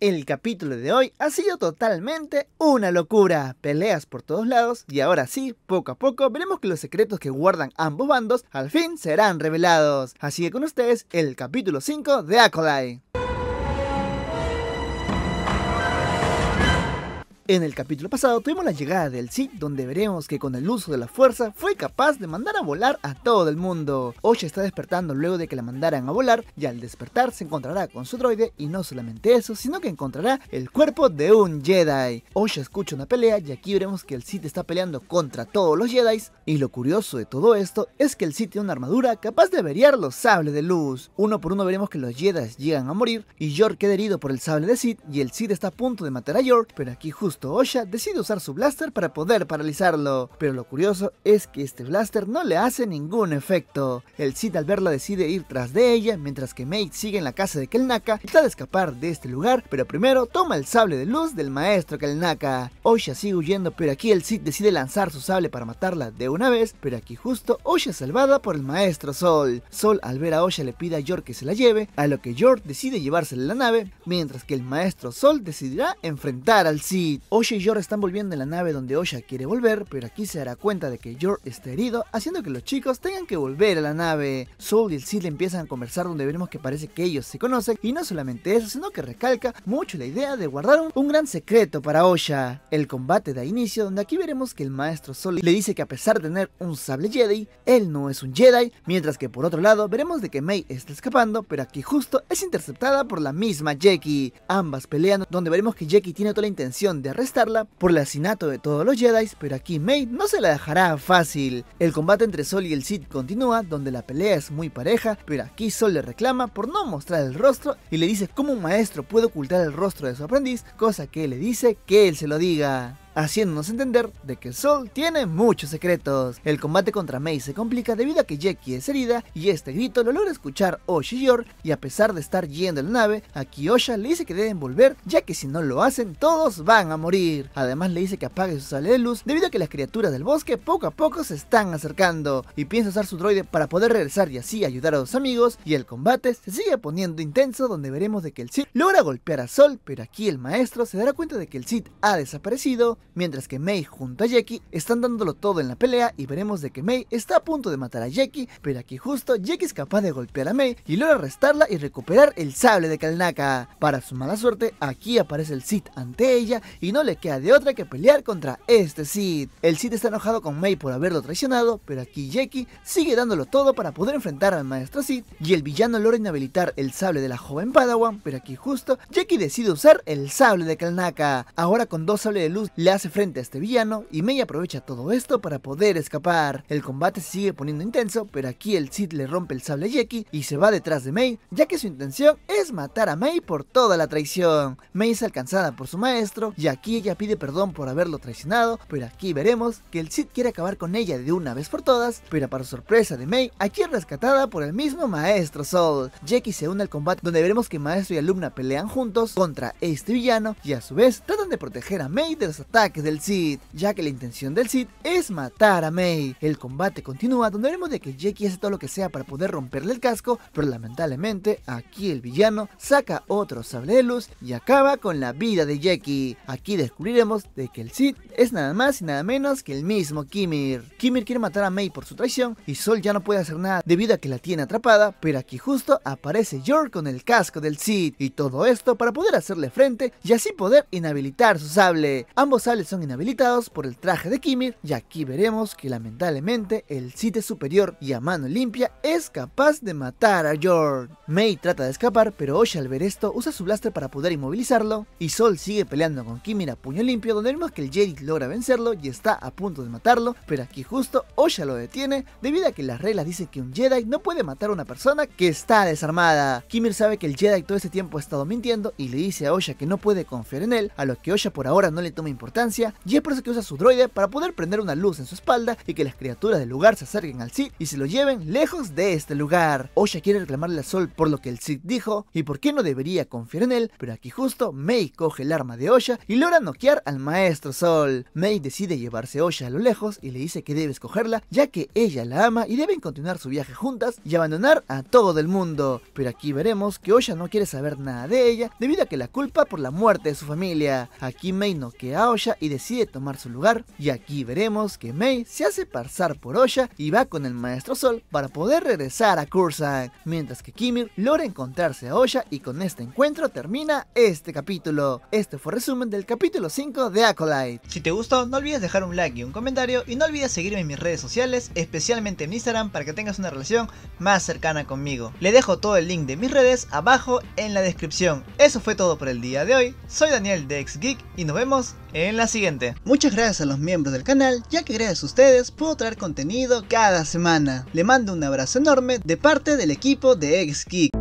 El capítulo de hoy ha sido totalmente una locura. Peleas por todos lados y ahora sí, poco a poco, veremos que los secretos que guardan ambos bandos al fin serán revelados. Así que con ustedes el capítulo 5 de Acolyte. En el capítulo pasado tuvimos la llegada del Sith donde veremos que con el uso de la fuerza fue capaz de mandar a volar a todo el mundo. Osha está despertando luego de que la mandaran a volar y al despertar se encontrará con su droide y no solamente eso, sino que encontrará el cuerpo de un Jedi. Osha escucha una pelea y aquí veremos que el Sith está peleando contra todos los Jedi y lo curioso de todo esto es que el Sith tiene una armadura capaz de variar los sables de luz. Uno por uno veremos que los Jedi llegan a morir y York queda herido por el sable de Sith y el Sith está a punto de matar a York, pero aquí justo Osha decide usar su blaster para poder paralizarlo, pero lo curioso es que este blaster no le hace ningún efecto. El Cid al verla decide ir tras de ella, mientras que Mate sigue en la casa de Kelnaka y trata de escapar de este lugar, pero primero toma el sable de luz del maestro Kelnaka. Osha sigue huyendo, pero aquí el Cid decide lanzar su sable para matarla de una vez, pero aquí justo Osha es salvada por el maestro Sol. Sol al ver a Osha le pide a York que se la lleve, a lo que York decide llevársela en la nave, mientras que el maestro Sol decidirá enfrentar al Cid. Osha y Jor están volviendo en la nave donde Osha quiere volver, pero aquí se dará cuenta de que Jor está herido, haciendo que los chicos tengan que volver a la nave. Soul y el Sid empiezan a conversar donde veremos que parece que ellos se conocen, y no solamente eso, sino que recalca mucho la idea de guardar un, gran secreto para Osha. El combate da inicio, donde aquí veremos que el maestro Soul le dice que a pesar de tener un sable Jedi, él no es un Jedi, mientras que por otro lado veremos de que Mei está escapando, pero aquí justo es interceptada por la misma Jackie. Ambas pelean, donde veremos que Jackie tiene toda la intención de arrestarla por el asesinato de todos los Jedi, pero aquí Mei no se la dejará fácil. El combate entre Sol y el Sith continúa, donde la pelea es muy pareja, pero aquí Sol le reclama por no mostrar el rostro y le dice cómo un maestro puede ocultar el rostro de su aprendiz, cosa que le dice que él se lo diga haciéndonos entender de que Sol tiene muchos secretos. El combate contra Mei se complica debido a que Jackie es herida y este grito lo logra escuchar Oshiyor y a pesar de estar yendo a la nave, a Kiyosha le dice que deben volver ya que si no lo hacen todos van a morir. Además le dice que apague su sale de luz debido a que las criaturas del bosque poco a poco se están acercando y piensa usar su droide para poder regresar y así ayudar a los amigos y el combate se sigue poniendo intenso donde veremos de que el Sith logra golpear a Sol pero aquí el maestro se dará cuenta de que el Sith ha desaparecido mientras que Mei junto a Jackie están dándolo todo en la pelea y veremos de que Mei está a punto de matar a Jackie, pero aquí justo Jackie es capaz de golpear a Mei y logra arrestarla y recuperar el sable de Kalnaka. Para su mala suerte, aquí aparece el Sid ante ella y no le queda de otra que pelear contra este Sid. El Sid está enojado con Mei por haberlo traicionado, pero aquí Jackie sigue dándolo todo para poder enfrentar al maestro Sid y el villano logra inhabilitar el sable de la joven Padawan, pero aquí justo Jackie decide usar el sable de Kalnaka. Ahora con dos sables de luz le hace frente a este villano y Mei aprovecha todo esto para poder escapar. El combate sigue poniendo intenso, pero aquí el Cid le rompe el sable a Jeki y se va detrás de Mei, ya que su intención es matar a Mei por toda la traición. Mei es alcanzada por su maestro y aquí ella pide perdón por haberlo traicionado, pero aquí veremos que el Cid quiere acabar con ella de una vez por todas, pero para sorpresa de Mei, aquí es rescatada por el mismo maestro Sol. Jackie se une al combate donde veremos que maestro y alumna pelean juntos contra este villano y a su vez tratan de proteger a Mei de los ataques del Cid, ya que la intención del Cid es matar a May. El combate continúa donde veremos de que Jackie hace todo lo que sea para poder romperle el casco, pero lamentablemente aquí el villano saca otro sable de luz y acaba con la vida de Jackie. Aquí descubriremos de que el Cid es nada más y nada menos que el mismo Kimir. Kimir quiere matar a May por su traición y Sol ya no puede hacer nada debido a que la tiene atrapada, pero aquí justo aparece York con el casco del Cid y todo esto para poder hacerle frente y así poder inhabilitar su sable. Ambos son inhabilitados por el traje de Kimir y aquí veremos que lamentablemente el Cite superior y a mano limpia es capaz de matar a Jorn. Mei trata de escapar pero Osha al ver esto usa su blaster para poder inmovilizarlo y Sol sigue peleando con Kimir a puño limpio donde vemos que el Jedi logra vencerlo y está a punto de matarlo pero aquí justo Osha lo detiene debido a que las reglas dicen que un Jedi no puede matar a una persona que está desarmada. Kimir sabe que el Jedi todo este tiempo ha estado mintiendo y le dice a Osha que no puede confiar en él a lo que Osha por ahora no le toma importancia y es por eso que usa su droide para poder prender una luz en su espalda y que las criaturas del lugar se acerquen al Sith y se lo lleven lejos de este lugar. Osha quiere reclamarle a Sol por lo que el Sith dijo y por qué no debería confiar en él, pero aquí justo Mei coge el arma de Osha y logra noquear al maestro Sol. Mei decide llevarse a Osha a lo lejos y le dice que debe escogerla ya que ella la ama y deben continuar su viaje juntas y abandonar a todo el mundo. Pero aquí veremos que Osha no quiere saber nada de ella debido a que la culpa por la muerte de su familia. Aquí Mei noquea a Osha y decide tomar su lugar. Y aquí veremos que Mei se hace pasar por Osha y va con el Maestro Sol para poder regresar a Cursac mientras que Kimir logra encontrarse a Osha y con este encuentro termina este capítulo. Este fue el resumen del capítulo 5 de Acolyte. Si te gustó, no olvides dejar un like y un comentario y no olvides seguirme en mis redes sociales, especialmente en Instagram para que tengas una relación más cercana conmigo. Le dejo todo el link de mis redes abajo en la descripción. Eso fue todo por el día de hoy. Soy Daniel de X Geek y nos vemos en la siguiente. Muchas gracias a los miembros del canal, ya que gracias a ustedes puedo traer contenido cada semana. Le mando un abrazo enorme de parte del equipo de X-Geek.